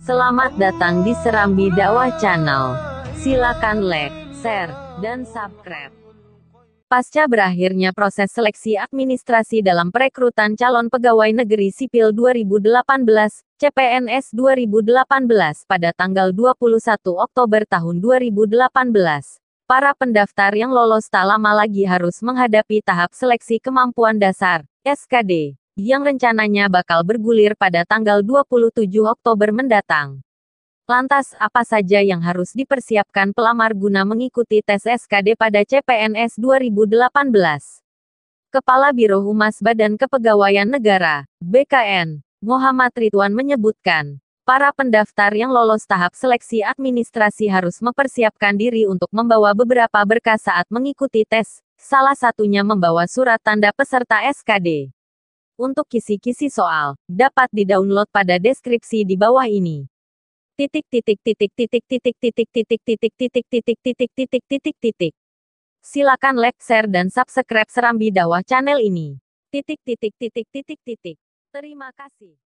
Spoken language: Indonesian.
Selamat datang di Serambi Dakwah Channel. Silakan like, share, dan subscribe. Pasca berakhirnya proses seleksi administrasi dalam perekrutan calon pegawai negeri sipil 2018, CPNS 2018 pada tanggal 21 Oktober tahun 2018, para pendaftar yang lolos tak lama lagi harus menghadapi tahap seleksi kemampuan dasar, SKD yang rencananya bakal bergulir pada tanggal 27 Oktober mendatang. Lantas, apa saja yang harus dipersiapkan pelamar guna mengikuti tes SKD pada CPNS 2018? Kepala Biro Humas Badan Kepegawaian Negara, BKN, Muhammad Ridwan menyebutkan, para pendaftar yang lolos tahap seleksi administrasi harus mempersiapkan diri untuk membawa beberapa berkas saat mengikuti tes, salah satunya membawa surat tanda peserta SKD untuk kisi-kisi soal, dapat didownload pada deskripsi di bawah ini. Titik titik titik titik titik titik titik titik titik titik titik titik titik titik. Silakan like, share dan subscribe Serambi Dawah channel ini. Titik titik titik titik titik. Terima kasih.